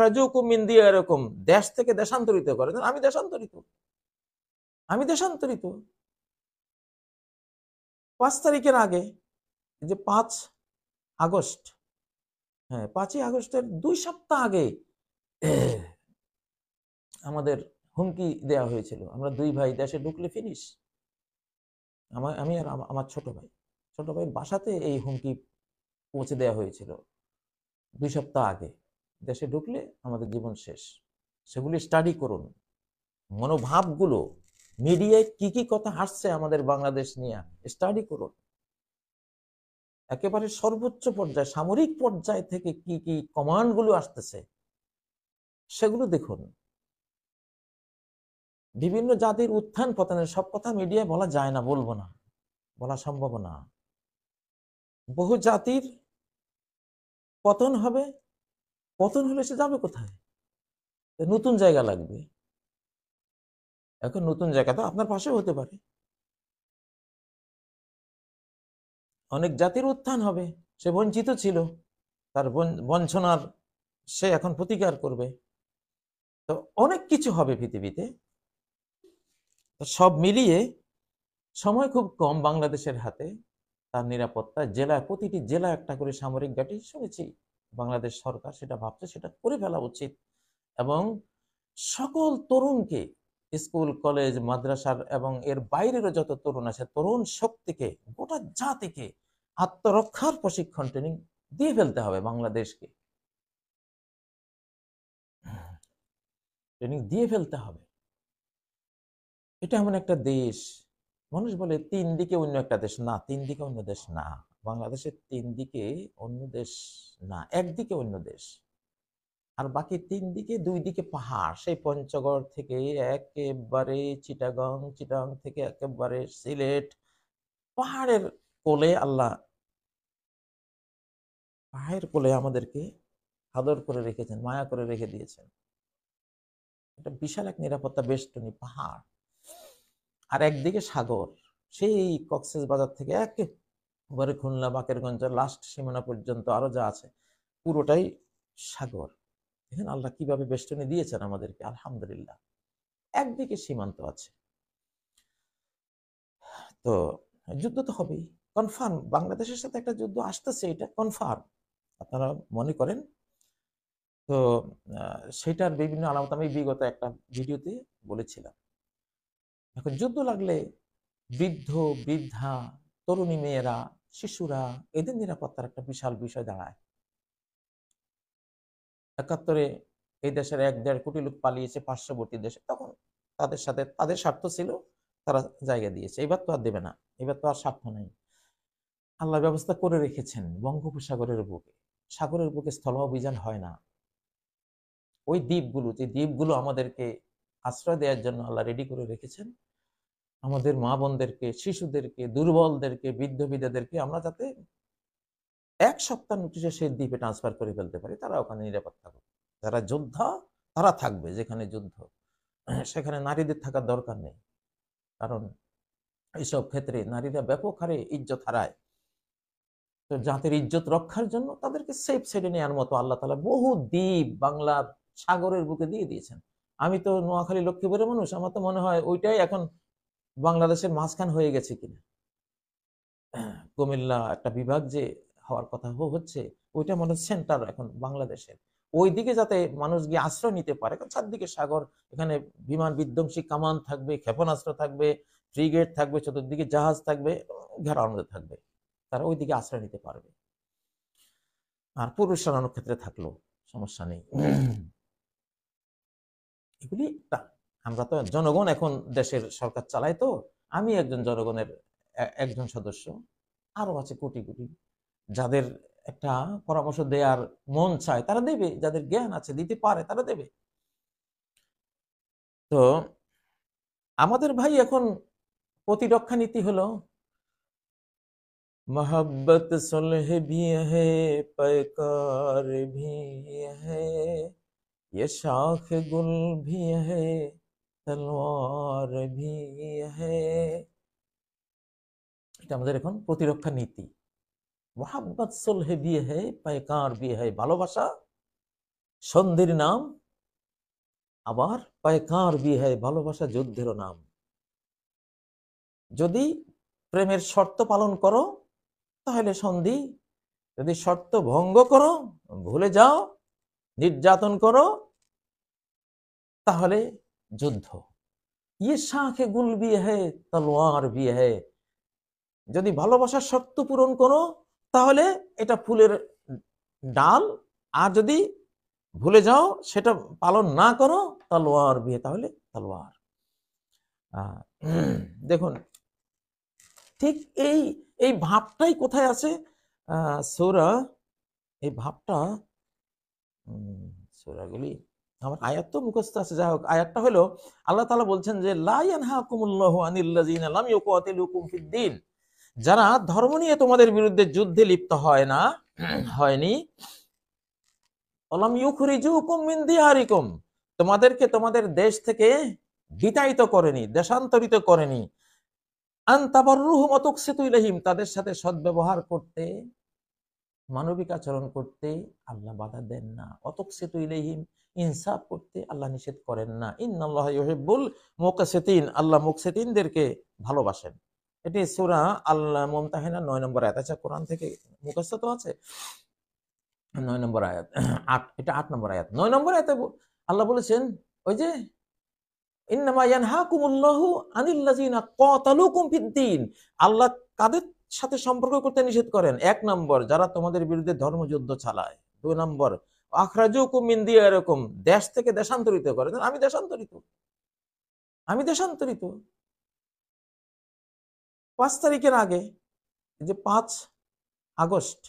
এরকম দেশ থেকে দেশান্তরিত করে আমি দেশান্তরিত আমি দেশান্তরিত পাঁচ তারিখের আগে যে পাঁচ আগস্ট হ্যাঁ পাঁচই আগস্টের দুই সপ্তাহ আগে আমাদের হুমকি দেয়া হয়েছিল আমরা দুই ভাই দেশে ঢুকলে ফিনিস আমার আমি আর আমার ছোট ভাই ছোট ভাই বাসাতে এই হুমকি পৌঁছে দেয়া হয়েছিল দুই সপ্তাহ আগে দেশে ঢুকলে আমাদের জীবন শেষ সেগুলি স্টাডি করুন মনোভাবগুলো মিডিয়ায় কি কি কথা হাসছে আমাদের বাংলাদেশ নিয়ে স্টাডি করুন একেবারে সর্বোচ্চ পর্যায়ে সামরিক পর্যায় থেকে কি কি কমান্ডগুলো আসতেছে সেগুলো দেখুন বিভিন্ন জাতির উত্থান পতনের সব কথা মিডিয়ায় বলা যায় না বলবো না বলা সম্ভব না বহু জাতির পতন হবে পতন হলে সে যাবে কোথায় নতুন জায়গা লাগবে এখন নতুন জায়গা তো আপনার পাশেও হতে পারে অনেক জাতির উত্থান হবে সে বঞ্চিত ছিল তার বঞ্চনার সে এখন প্রতিকার করবে তো অনেক কিছু হবে পৃথিবীতে সব মিলিয়ে সময় খুব কম বাংলাদেশের হাতে তার নিরাপত্তা জেলা প্রতিটি জেলা একটা করে সামরিক ঘাঁটি শুনেছি বাংলাদেশ সরকার সেটা ভাবছে সেটা করে ফেলা উচিত এবং সকল তরুণকে স্কুল কলেজ মাদ্রাসার এবং এর বাইরেরও যত তরুণ আছে তরুণ শক্তিকে গোটা জাতিকে আত্মরক্ষার প্রশিক্ষণ ট্রেনিং দিয়ে ফেলতে হবে বাংলাদেশকে ট্রেনিং দিয়ে ফেলতে হবে এটা এমন একটা দেশ মানুষ বলে তিন দিকে অন্য একটা দেশ না তিন দিকে অন্য দেশ না বাংলাদেশের তিন দিকে অন্য দেশ না একদিকে অন্য দেশ আর বাকি তিন দিকে দুই দিকে পাহাড় সেই পঞ্চগড় থেকে একেবারে চিটাগং চিটাগং থেকে একেবারে সিলেট পাহাড়ের কোলে আল্লাহ পাহাড়ের কোলে আমাদেরকে আদর করে রেখেছেন মায়া করে রেখে দিয়েছেন এটা বিশাল এক নিরাপত্তা বেষ্টনি পাহাড় আর একদিকে সাগর সেই কক্সেস বাজার থেকে একে ওপারে খুলনা বাকেরগঞ্জের লাস্ট সীমানা পর্যন্ত আরও যা আছে পুরোটাই সাগর দেখেন আল্লাহ কিভাবে বেষ্টনী দিয়েছেন আমাদেরকে আলহামদুলিল্লাহ একদিকে সীমান্ত আছে তো যুদ্ধ তো হবেই কনফার্ম বাংলাদেশের সাথে একটা যুদ্ধ আসতেছে এটা কনফার্ম আপনারা মনে করেন তো সেটার বিভিন্ন আলামত আমি বিগত একটা ভিডিওতে বলেছিলাম এখন যুদ্ধ লাগলে বৃদ্ধ বৃদ্ধা তরুণী মেয়েরা শিশুরা এদের নিরাপত্তার একটা বিশাল বিষয় দাঁড়ায় একাত্তরে এই দেশের এক দেড় কোটি লোক পালিয়েছে পার্শ্ববর্তী দেশে তখন তাদের সাথে তাদের স্বার্থ ছিল তারা জায়গা দিয়েছে এবার তো আর দেবে না এবার তো আর স্বার্থ নাই আল্লাহ ব্যবস্থা করে রেখেছেন বঙ্গোপসাগরের বুকে সাগরের বুকে স্থল অভিযান হয় না ওই দ্বীপগুলো যে দ্বীপগুলো আমাদেরকে আশ্রয় দেওয়ার জন্য আল্লাহ রেডি করে রেখেছেন আমাদের মা বোনদেরকে শিশুদেরকে দুর্বলদেরকে বৃদ্ধ বিদ্যাদেরকে আমরা যাতে এক সপ্তাহ নোটিশে সেই দ্বীপে ট্রান্সফার করে ফেলতে পারি তারা ওখানে নিরাপদ থাকবে যারা যোদ্ধা তারা থাকবে যেখানে যুদ্ধ সেখানে নারীদের থাকার দরকার নেই কারণ এইসব ক্ষেত্রে নারীরা ব্যাপক হারে ইজ্জত হারায় তো জাতির ইজ্জত রক্ষার জন্য তাদেরকে সেফ সাইডে নেওয়ার মতো আল্লাহ তালা বহু দ্বীপ বাংলা সাগরের বুকে দিয়ে দিয়েছেন আমি তো নোয়াখালী লক্ষ্মীপুরের মানুষ আমার তো মনে হয় ওইটাই এখন বাংলাদেশের মাঝখান হয়ে গেছে কিনা কুমিল্লা একটা বিভাগ যে হওয়ার কথা হচ্ছে ওইটা মনে হচ্ছে সেন্টার এখন বাংলাদেশের ওই দিকে যাতে মানুষ গিয়ে আশ্রয় নিতে পারে কারণ চারদিকে সাগর এখানে বিমান বিধ্বংসী কামান থাকবে ক্ষেপণাস্ত্র থাকবে ফ্রিগেট থাকবে চতুর্দিকে জাহাজ থাকবে ঘেরার মধ্যে থাকবে তারা ওই দিকে আশ্রয় নিতে পারবে আর পুরুষ সারানোর ক্ষেত্রে থাকলো সমস্যা নেই এগুলি আমরা তো জনগণ এখন দেশের সরকার চালায় তো আমি একজন জনগণের একজন সদস্য আরও আছে কোটি কোটি যাদের একটা পরামর্শ দেওয়ার মন চায় তারা দেবে যাদের জ্ঞান আছে দিতে পারে তারা দেবে তো আমাদের ভাই এখন প্রতিরক্ষা নীতি হলো মোহাব্বত সুলহ ভিয়ে হে पैकार भी है ये তলোয়ার ভি হে এটা আমাদের এখন প্রতিরক্ষা নীতি মোহাম্মদ সোলহে বিয়ে হে পায়কার বিয়ে হে ভালোবাসা সন্ধির নাম আবার পায়কার বিয়ে হে ভালোবাসা যুদ্ধেরও নাম যদি প্রেমের শর্ত পালন করো তাহলে সন্ধি যদি শর্ত ভঙ্গ করো ভুলে যাও নির্যাতন করো তাহলে যুদ্ধ ইয়ে শাখে গুল বিয়ে হে তলোয়ার বিয়ে হে যদি ভালোবাসার শক্ত পূরণ করো তাহলে এটা ফুলের ডাল আর যদি ভুলে যাও সেটা পালন না করো তলোয়ার বিয়ে তাহলে তলোয়ার দেখুন ঠিক এই এই ভাবটাই কোথায় আছে সৌরা এই ভাবটা সৌরাগুলি আমার আয়াত তো মুখস্থ আছে যাই হোক আয়াতটা হলো আল্লাহ তালা বলছেন যে লাইন যারা ধর্ম নিয়ে তোমাদের বিরুদ্ধে যুদ্ধে লিপ্ত হয় না হয়নি তোমাদেরকে তোমাদের দেশ থেকে বিতায়িত করেনি দেশান্তরিত করেনি আন্তাবার তাদের সাথে সদ্ব্যবহার করতে মানবিক আচরণ করতে আল্লাহ বাধা দেন না অতক সেতু ইলেহিম ইনসাফ করতে আল্লাহ নিষেধ করেন না ইন্নআল্লাহ ইহেবুল মোকাসেতিন আল্লাহ মুকসেতিনদেরকে ভালোবাসেন এটি সুরা আল্লাহ মমতাহিনা নয় নম্বর আয়াত আচ্ছা কোরআন থেকে মুখস্থ তো আছে নয় নম্বর আয়াত আট এটা আট নম্বর আয়াত নয় নম্বর আয়াতে আল্লাহ বলেছেন ওই যে হাকুমুল্লাহু ফিদ্দিন আল্লাহ কাদের সাথে সম্পর্ক করতে নিষেধ করেন এক নম্বর যারা তোমাদের বিরুদ্ধে ধর্মযুদ্ধ চালায় দুই নম্বর আখরাজুকুম ইন্দিয়া এরকম দেশ থেকে দেশান্তরিত করে আমি দেশান্তরিত আমি দেশান্তরিত পাঁচ তারিখের আগে যে পাঁচ আগস্ট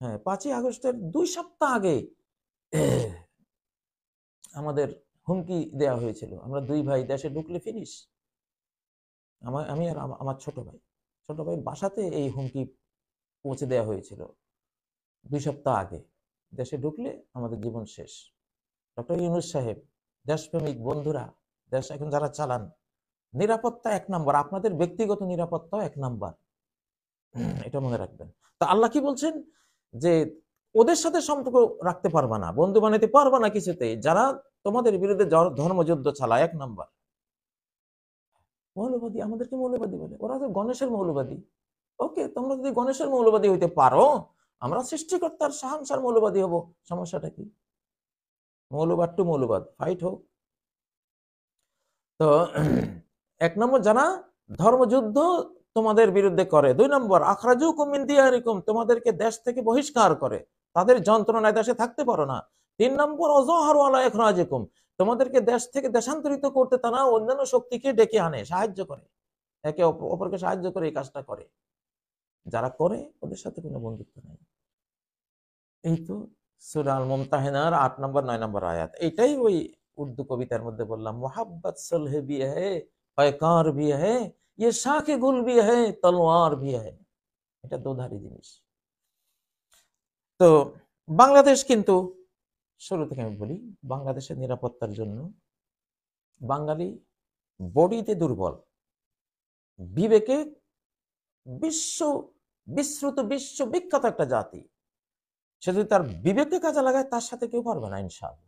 হ্যাঁ পাঁচই আগস্টের দুই সপ্তাহ আগে আমাদের হুমকি দেয়া হয়েছিল আমরা দুই ভাই দেশে ঢুকলে ফিনিশ আমার আমি আর আমার ছোট ভাই ছোট ভাই বাসাতে এই হুমকি পৌঁছে দেওয়া হয়েছিল দুই সপ্তাহ আগে দেশে ঢুকলে আমাদের জীবন শেষ ডক্টর ইউনুস সাহেব দেশপ্রেমিক বন্ধুরা দেশ এখন যারা চালান নিরাপত্তা এক নম্বর আপনাদের ব্যক্তিগত নিরাপত্তাও এক নাম্বার এটা মনে রাখবেন তা আল্লাহ কি বলছেন যে ওদের সাথে সম্পর্ক রাখতে পারবা না বন্ধু বানাতে পারবা না কিছুতে যারা তোমাদের বিরুদ্ধে ধর্মযুদ্ধ চালায় এক নম্বর মৌলবাদী আমাদেরকে মৌলবাদী বলে ওরা তো গণেশের মৌলবাদী ওকে তোমরা যদি গণেশের মৌলবাদী হইতে পারো আমরা সৃষ্টিকর্তার সাহানসার মৌলবাদী হব সমস্যাটা কি মৌলবাদ টু মৌলবাদ ফাইট হোক তো এক নম্বর জানা ধর্মযুদ্ধ তোমাদের বিরুদ্ধে করে দুই নম্বর আখরাজু কুমিন দিয়ারিকুম তোমাদেরকে দেশ থেকে বহিষ্কার করে তাদের যন্ত্রণায় দেশে থাকতে পারো না তিন নম্বর অজহারওয়ালা এখন এখরাজিকুম তোমাদেরকে দেশ থেকে দেশান্তরিত করতে তা না অন্যান্য শক্তিকে ডেকে আনে সাহায্য করে একে অপরকে সাহায্য করে এই কাজটা করে যারা করে ওদের সাথে কোনো বন্ধুত্ব নেই এই তো সুরাল মমতাহেনার আট নম্বর নয় নম্বর আয়াত এটাই ওই উর্দু কবিতার মধ্যে বললাম মোহাব্বত সলহে বি হে হয়কার ভি হে ইয়ে শাখে গুল বি হে তলোয়ার বি হে এটা দোধারি জিনিস তো বাংলাদেশ কিন্তু শুরু থেকে আমি বলি বাংলাদেশের নিরাপত্তার জন্য বাঙালি বডিতে দুর্বল বিবেকে বিশ্ব বিশ্রুত বিশ্ব বিখ্যাত একটা জাতি সে যদি তার বিবেককে কাজে লাগায় তার সাথে কেউ পারবে না ইনশাল